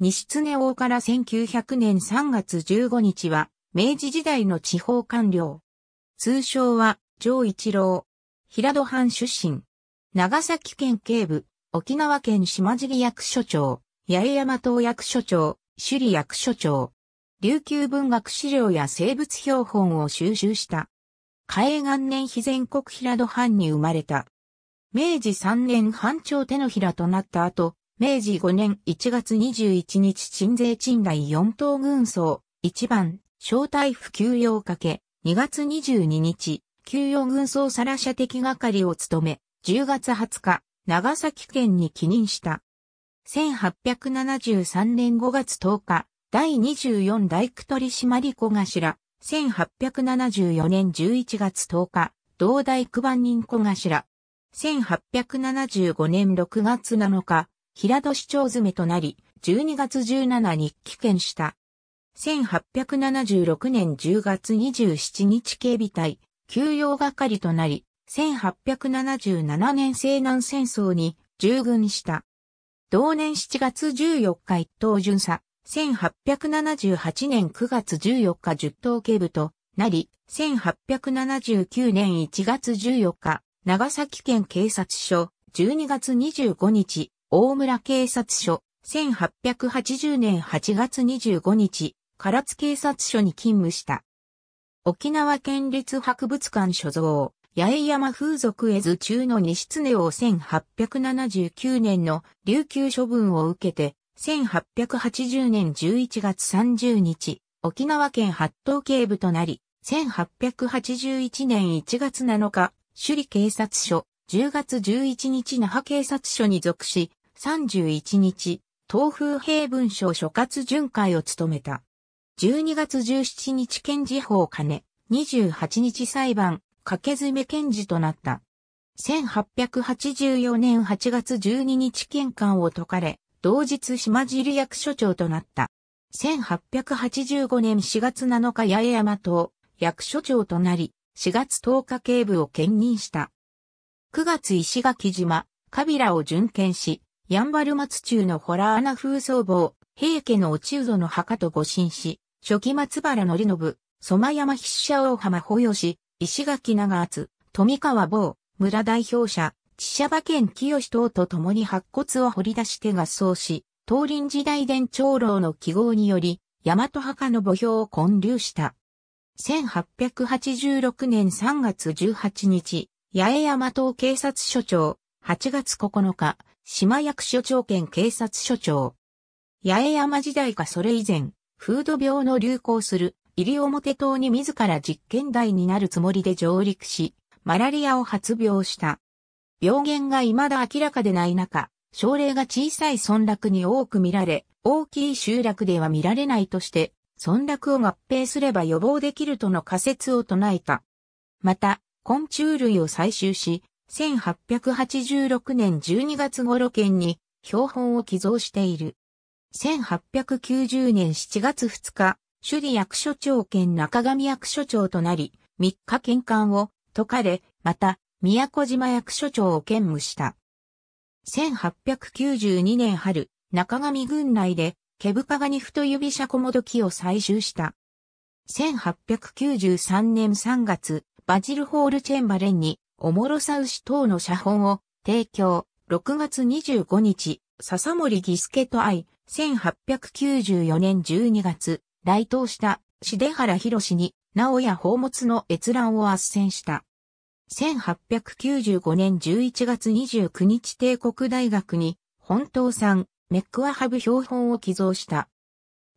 西常王から1900年3月15日は、明治時代の地方官僚。通称は、上一郎。平戸藩出身。長崎県警部、沖縄県島尻役所長、八重山島役所長、首里役所長。琉球文学資料や生物標本を収集した。海永元年非全国平戸藩に生まれた。明治3年藩庁手のひらとなった後、明治5年1月21日鎮税鎮来4等軍曹、1番、小隊不休養かけ、2月22日、休養軍曹サラ射的係を務め、10月20日、長崎県に帰任した。1873年5月10日、第24大工取締小頭、1874年11月10日、同大区番人小頭、1875年6月7日、平戸市長詰めとなり、12月17日帰県した。1876年10月27日警備隊、休養係となり、1877年西南戦争に従軍した。同年7月14日一等巡査、1878年9月14日10等警部となり、1879年1月14日、長崎県警察署、12月25日、大村警察署、1880年8月25日、唐津警察署に勤務した。沖縄県立博物館所蔵、八重山風俗絵図中の西常を1879年の琉球処分を受けて、1880年11月30日、沖縄県八島警部となり、1881年1月7日、首里警察署、10月11日那覇警察署に属し、31日、東風平文書所轄巡回を務めた。12月17日検事法金、28日裁判、掛詰め検事となった。1884年8月12日検官を解かれ、同日島尻役所長となった。1885年4月7日八重山島、役所長となり、4月10日警部を兼任した。9月石垣島、カビラを巡検し、ヤンバル松中のホラー穴風僧帽、平家の落人の墓と誤神し、初期松原の信、染山筆者大浜保吉、石垣長厚、富川坊、村代表者、千社馬県清等と共に白骨を掘り出して合葬し、東林時代伝長老の記号により、大和墓の墓標を建立した。1886年3月18日、八重山東警察署長、8月9日、島役所長兼警察署長。八重山時代かそれ以前、風土病の流行する西表島に自ら実験台になるつもりで上陸し、マラリアを発病した。病原が未だ明らかでない中、症例が小さい村落に多く見られ、大きい集落では見られないとして、村落を合併すれば予防できるとの仮説を唱えた。また、昆虫類を採集し、1886年12月頃県に標本を寄贈している。1890年7月2日、首里役所長兼中上役所長となり、3日県間を解かれ、また、宮古島役所長を兼務した。1892年春、中上郡内で、毛深ガニフと指車小モドきを採集した。1893年3月、バジルホールチェンバレンにおもろさ牛等の写本を提供、6月25日、笹森儀助と会、1894年12月、来島したで原博に、直屋宝物の閲覧を斡旋した。1895年11月29日帝国大学に、本島産、メックワハブ標本を寄贈した。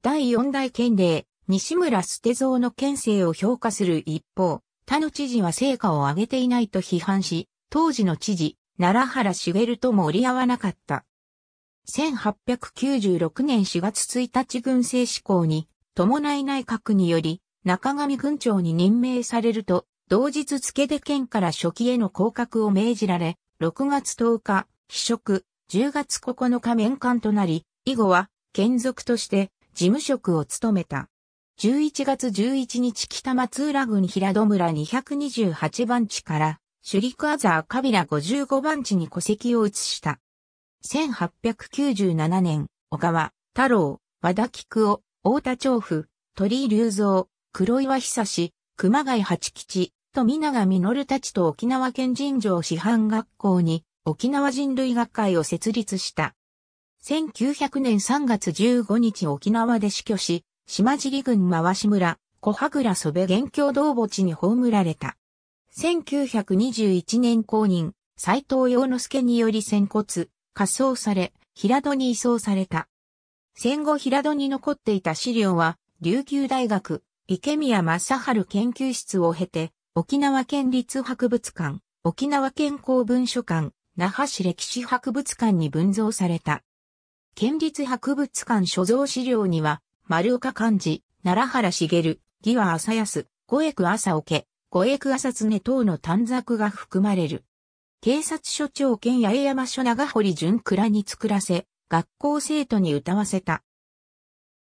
第4大県令、西村捨蔵の県政を評価する一方、他の知事は成果を上げていないと批判し、当時の知事、奈良原茂とも折り合わなかった。1896年4月1日軍政施行に伴い内閣により中上軍長に任命されると同日付で県から初期への降格を命じられ6月10日秘職10月9日面官となり以後は県属として事務職を務めた。11月11日北松浦郡平戸村228番地から、シュリクアザーカビラ55番地に戸籍を移した。1897年、小川、太郎、和田菊夫、太田長府、鳥居隆三、黒岩久、志、熊谷八吉、と皆が実たちと沖縄県人情師範学校に沖縄人類学会を設立した。1900年3月15日沖縄で死去し、島尻郡回し村、小羽倉祖部元凶道墓地に葬られた。1921年公認、斎藤洋之助により仙骨、仮葬され、平戸に移送された。戦後平戸に残っていた資料は、琉球大学、池宮正春研究室を経て、沖縄県立博物館、沖縄県公文書館、那覇市歴史博物館に分蔵された。県立博物館所蔵資料には、丸岡漢字、奈良原茂、義は朝安、五役朝桶、五役朝常等の短冊が含まれる。警察署長兼八重山署長堀淳倉に作らせ、学校生徒に歌わせた。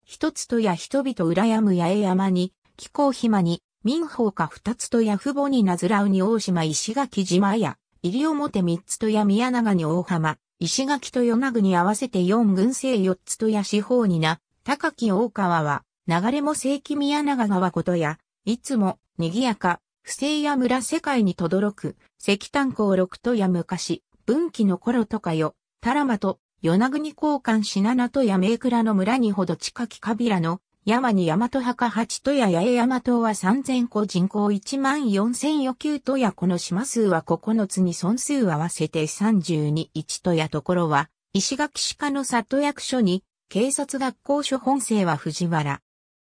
一つとや人々羨む八重山に、気候暇に、民法か二つとや父母になずらうに大島石垣島や、入り表三つとや宮長に大浜、石垣と与那国合わせて四軍制四つとや四方にな、高木大川は、流れも正規宮長川ことや、いつも、賑やか、不正や村世界にとどろく、石炭鉱六とや昔、分岐の頃とかよ、タラマと、与那国交換しななとや名倉の村にほど近きカビラの、山に大和墓八とや八重山島は3000個人口1万4000余九とやこの島数は9つに損数合わせて321とやところは、石垣鹿の里役所に警察学校所本生は藤原。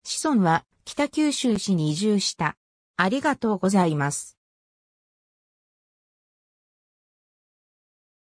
子孫は北九州市に移住した。ありがとうございます。